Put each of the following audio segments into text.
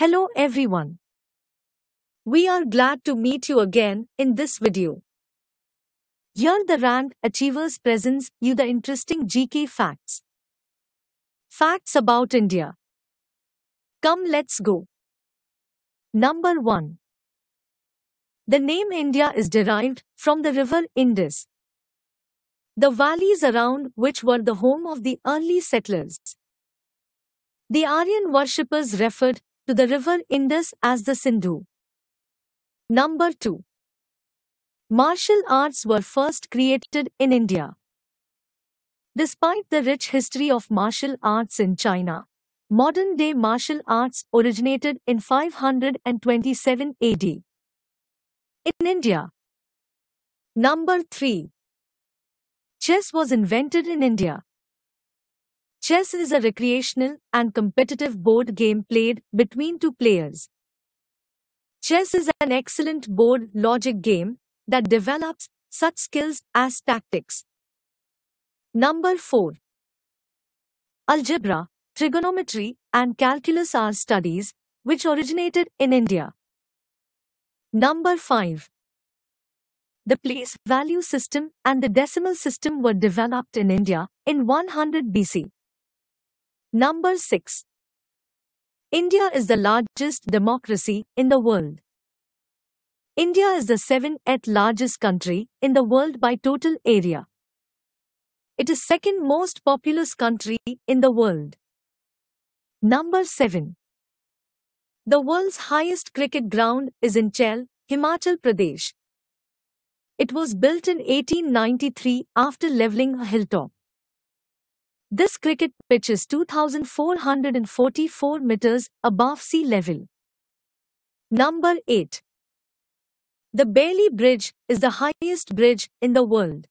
Hello everyone. We are glad to meet you again in this video. Here the Achievers presents you the interesting GK facts. Facts about India. Come let's go. Number 1. The name India is derived from the river Indus. The valleys around which were the home of the early settlers. The Aryan worshippers referred to the river Indus as the Sindhu. Number 2. Martial arts were first created in India. Despite the rich history of martial arts in China, modern-day martial arts originated in 527 AD. In India. Number 3. Chess was invented in India. Chess is a recreational and competitive board game played between two players. Chess is an excellent board logic game that develops such skills as tactics. Number 4. Algebra, trigonometry, and calculus are studies which originated in India. Number 5. The place value system and the decimal system were developed in India in 100 BC. Number 6. India is the largest democracy in the world. India is the 7th largest country in the world by total area. It is second most populous country in the world. Number 7. The world's highest cricket ground is in Chel, Himachal Pradesh. It was built in 1893 after leveling a hilltop. This cricket pitch is 2,444 meters above sea level. Number 8. The Bailey Bridge is the highest bridge in the world.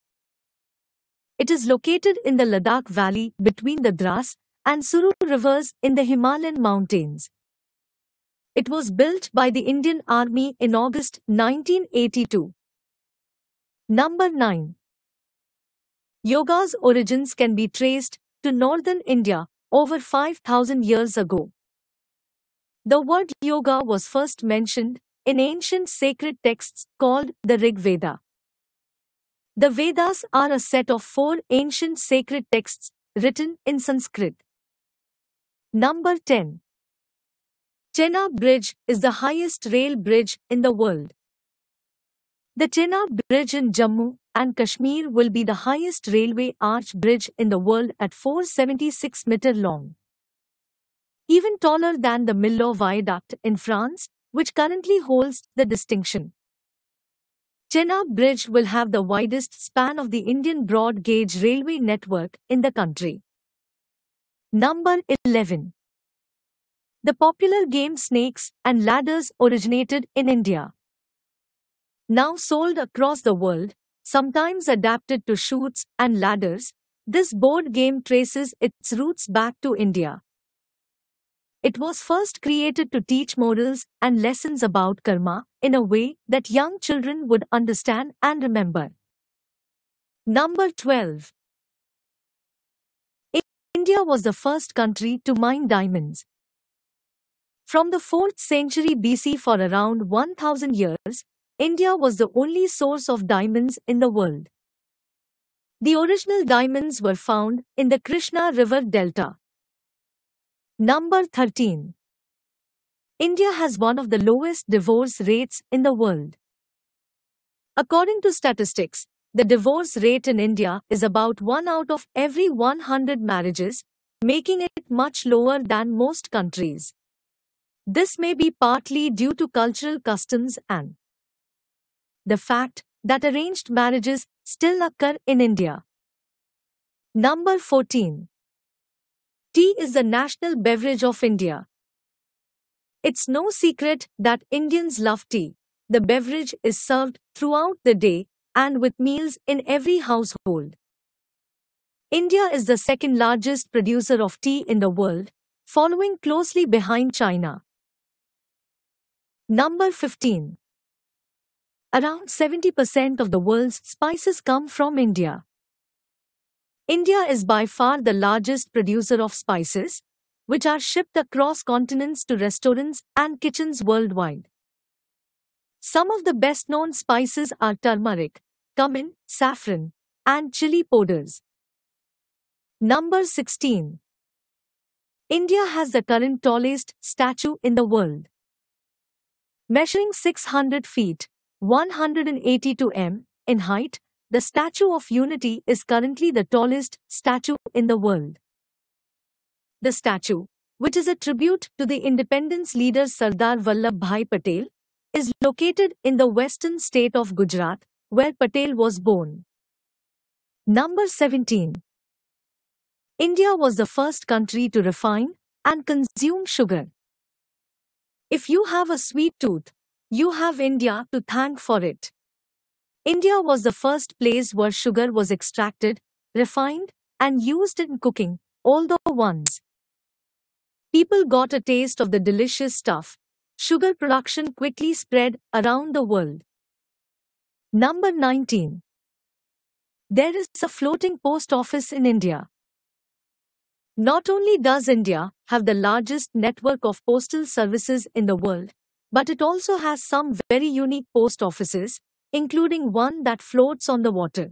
It is located in the Ladakh Valley between the Dras and Suru rivers in the Himalayan mountains. It was built by the Indian Army in August 1982. Number 9. Yoga's origins can be traced to northern India over 5,000 years ago. The word yoga was first mentioned in ancient sacred texts called the Rig Veda. The Vedas are a set of four ancient sacred texts written in Sanskrit. Number 10 Chenab Bridge is the highest rail bridge in the world. The Chenab Bridge in Jammu and Kashmir will be the highest railway arch bridge in the world at 476 meter long. Even taller than the Millau Viaduct in France, which currently holds the distinction. Chenab Bridge will have the widest span of the Indian broad gauge railway network in the country. Number 11. The popular game Snakes and Ladders originated in India. Now sold across the world, sometimes adapted to shoots and ladders, this board game traces its roots back to India. It was first created to teach morals and lessons about karma in a way that young children would understand and remember. Number 12. India was the first country to mine diamonds. From the 4th century BC for around 1000 years, India was the only source of diamonds in the world. The original diamonds were found in the Krishna River Delta. Number 13. India has one of the lowest divorce rates in the world. According to statistics, the divorce rate in India is about 1 out of every 100 marriages, making it much lower than most countries. This may be partly due to cultural customs and the fact that arranged marriages still occur in India. Number 14. Tea is the national beverage of India. It's no secret that Indians love tea. The beverage is served throughout the day and with meals in every household. India is the second largest producer of tea in the world, following closely behind China. Number 15. Around 70% of the world's spices come from India. India is by far the largest producer of spices, which are shipped across continents to restaurants and kitchens worldwide. Some of the best known spices are turmeric, cumin, saffron, and chili powders. Number 16. India has the current tallest statue in the world. Measuring 600 feet, 182 m in height, the Statue of Unity is currently the tallest statue in the world. The statue, which is a tribute to the independence leader Sardar Vallabhbhai Patel, is located in the western state of Gujarat, where Patel was born. Number 17. India was the first country to refine and consume sugar. If you have a sweet tooth, you have India to thank for it. India was the first place where sugar was extracted, refined, and used in cooking, although once people got a taste of the delicious stuff, sugar production quickly spread around the world. Number 19. There is a floating post office in India. Not only does India have the largest network of postal services in the world, but it also has some very unique post offices, including one that floats on the water.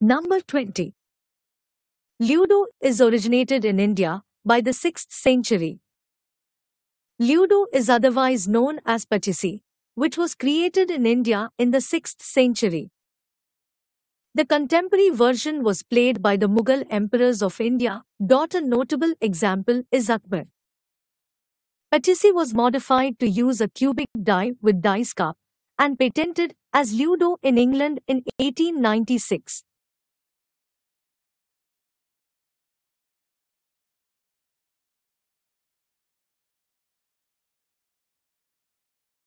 Number 20. Ludo is originated in India by the 6th century. Ludo is otherwise known as Pachisi, which was created in India in the 6th century. The contemporary version was played by the Mughal emperors of India. A notable example is Akbar. Patisi was modified to use a cubic die with dice cup and patented as Ludo in England in 1896.